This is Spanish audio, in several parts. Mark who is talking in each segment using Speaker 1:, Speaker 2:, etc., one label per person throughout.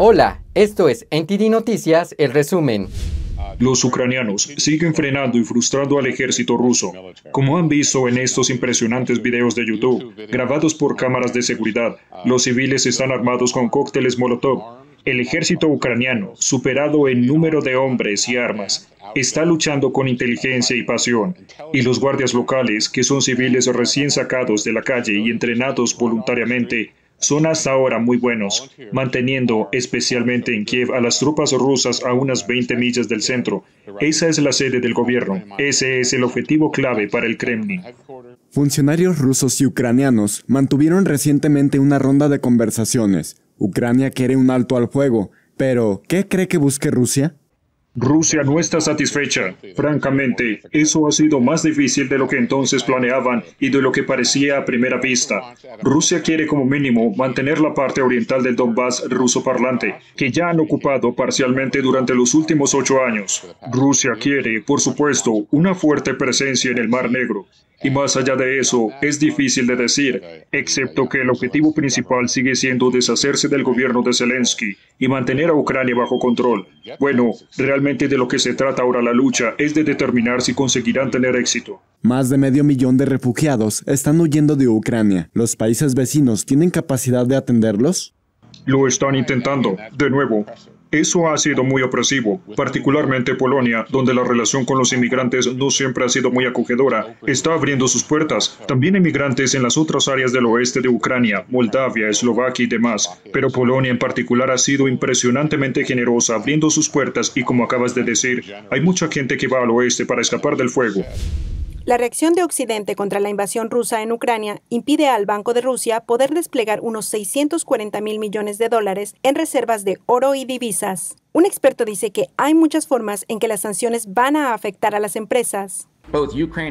Speaker 1: Hola, esto es NTD Noticias, el resumen.
Speaker 2: Los ucranianos siguen frenando y frustrando al ejército ruso, como han visto en estos impresionantes videos de YouTube, grabados por cámaras de seguridad. Los civiles están armados con cócteles Molotov. El ejército ucraniano, superado en número de hombres y armas, está luchando con inteligencia y pasión, y los guardias locales, que son civiles recién sacados de la calle y entrenados voluntariamente, son hasta ahora muy buenos, manteniendo especialmente en Kiev a las tropas rusas a unas 20 millas del centro. Esa es la sede del gobierno. Ese es el objetivo clave para el Kremlin.
Speaker 3: Funcionarios rusos y ucranianos mantuvieron recientemente una ronda de conversaciones. Ucrania quiere un alto al fuego, pero ¿qué cree que busque Rusia?
Speaker 2: Rusia no está satisfecha. Francamente, eso ha sido más difícil de lo que entonces planeaban y de lo que parecía a primera vista. Rusia quiere como mínimo mantener la parte oriental del Donbass ruso parlante, que ya han ocupado parcialmente durante los últimos ocho años. Rusia quiere, por supuesto, una fuerte presencia en el Mar Negro. Y más allá de eso, es difícil de decir, excepto que el objetivo principal sigue siendo deshacerse del gobierno de Zelensky y mantener a Ucrania bajo control. Bueno, realmente de lo que se trata ahora la lucha es de determinar si conseguirán tener éxito.
Speaker 3: Más de medio millón de refugiados están huyendo de Ucrania. ¿Los países vecinos tienen capacidad de atenderlos?
Speaker 2: Lo están intentando. De nuevo, eso ha sido muy opresivo, particularmente Polonia, donde la relación con los inmigrantes no siempre ha sido muy acogedora. Está abriendo sus puertas. También inmigrantes en las otras áreas del oeste de Ucrania, Moldavia, Eslovaquia y demás. Pero Polonia en particular ha sido impresionantemente generosa abriendo sus puertas y como acabas de decir, hay mucha gente que va al oeste para escapar del fuego.
Speaker 1: La reacción de Occidente contra la invasión rusa en Ucrania impide al Banco de Rusia poder desplegar unos 640 mil millones de dólares en reservas de oro y divisas. Un experto dice que hay muchas formas en que las sanciones van a afectar a las empresas.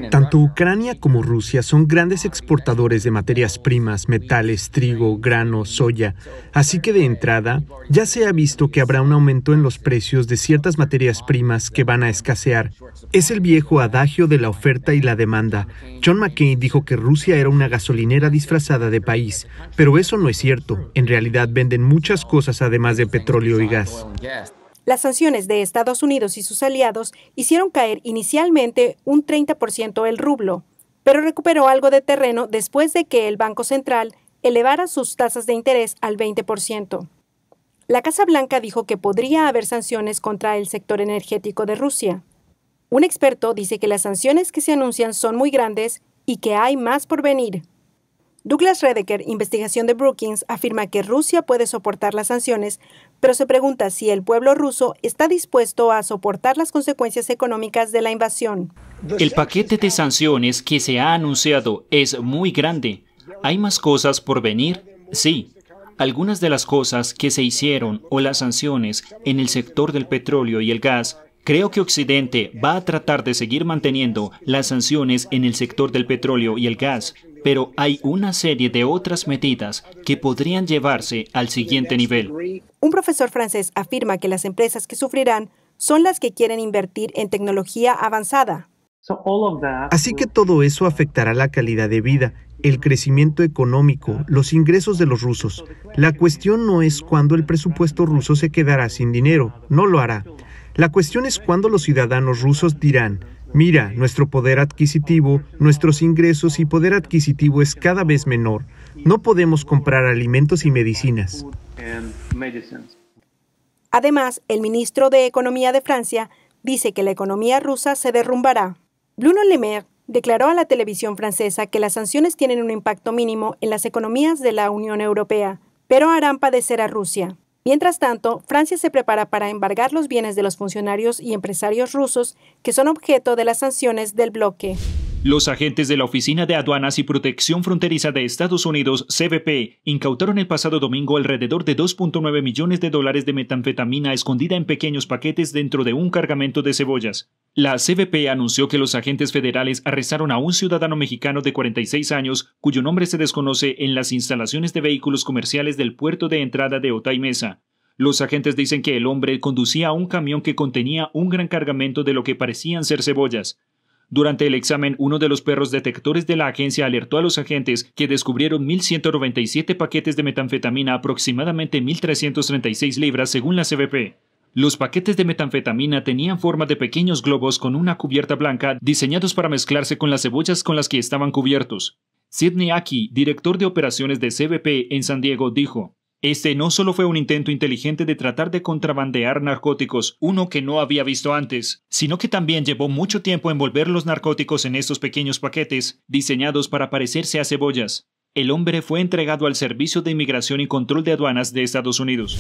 Speaker 3: Tanto Ucrania como Rusia son grandes exportadores de materias primas, metales, trigo, grano, soya, así que de entrada ya se ha visto que habrá un aumento en los precios de ciertas materias primas que van a escasear. Es el viejo adagio de la oferta y la demanda. John McCain dijo que Rusia era una gasolinera disfrazada de país, pero eso no es cierto. En realidad venden muchas cosas además de petróleo y gas.
Speaker 1: Las sanciones de Estados Unidos y sus aliados hicieron caer inicialmente un 30% el rublo, pero recuperó algo de terreno después de que el Banco Central elevara sus tasas de interés al 20%. La Casa Blanca dijo que podría haber sanciones contra el sector energético de Rusia. Un experto dice que las sanciones que se anuncian son muy grandes y que hay más por venir. Douglas Redeker, investigación de Brookings, afirma que Rusia puede soportar las sanciones, pero se pregunta si el pueblo ruso está dispuesto a soportar las consecuencias económicas de la invasión. El
Speaker 4: paquete de sanciones que se ha anunciado es muy grande. ¿Hay más cosas por venir? Sí. Algunas de las cosas que se hicieron o las sanciones en el sector del petróleo y el gas Creo que Occidente va a tratar de seguir manteniendo las sanciones en el sector del petróleo y el gas, pero hay una serie de otras medidas que podrían llevarse al siguiente nivel.
Speaker 1: Un profesor francés afirma que las empresas que sufrirán son las que quieren invertir en tecnología avanzada.
Speaker 3: Así que todo eso afectará la calidad de vida, el crecimiento económico, los ingresos de los rusos. La cuestión no es cuándo el presupuesto ruso se quedará sin dinero, no lo hará. La cuestión es cuándo los ciudadanos rusos dirán, Mira, nuestro poder adquisitivo, nuestros ingresos y poder adquisitivo es cada vez menor. No podemos comprar alimentos y medicinas.
Speaker 1: Además, el ministro de Economía de Francia dice que la economía rusa se derrumbará. Bruno Le Maire declaró a la televisión francesa que las sanciones tienen un impacto mínimo en las economías de la Unión Europea, pero harán padecer a Rusia. Mientras tanto, Francia se prepara para embargar los bienes de los funcionarios y empresarios rusos que son objeto de las sanciones del bloque.
Speaker 4: Los agentes de la Oficina de Aduanas y Protección Fronteriza de Estados Unidos, CBP, incautaron el pasado domingo alrededor de 2.9 millones de dólares de metanfetamina escondida en pequeños paquetes dentro de un cargamento de cebollas. La CBP anunció que los agentes federales arrestaron a un ciudadano mexicano de 46 años, cuyo nombre se desconoce, en las instalaciones de vehículos comerciales del puerto de entrada de Otay Mesa. Los agentes dicen que el hombre conducía un camión que contenía un gran cargamento de lo que parecían ser cebollas. Durante el examen, uno de los perros detectores de la agencia alertó a los agentes que descubrieron 1.197 paquetes de metanfetamina, aproximadamente 1.336 libras según la CBP. Los paquetes de metanfetamina tenían forma de pequeños globos con una cubierta blanca diseñados para mezclarse con las cebollas con las que estaban cubiertos. Sidney Aki, director de operaciones de CBP en San Diego, dijo, este no solo fue un intento inteligente de tratar de contrabandear narcóticos, uno que no había visto antes, sino que también llevó mucho tiempo envolver los narcóticos en estos pequeños paquetes, diseñados para parecerse a cebollas. El hombre fue entregado al Servicio de Inmigración y Control de Aduanas de Estados Unidos.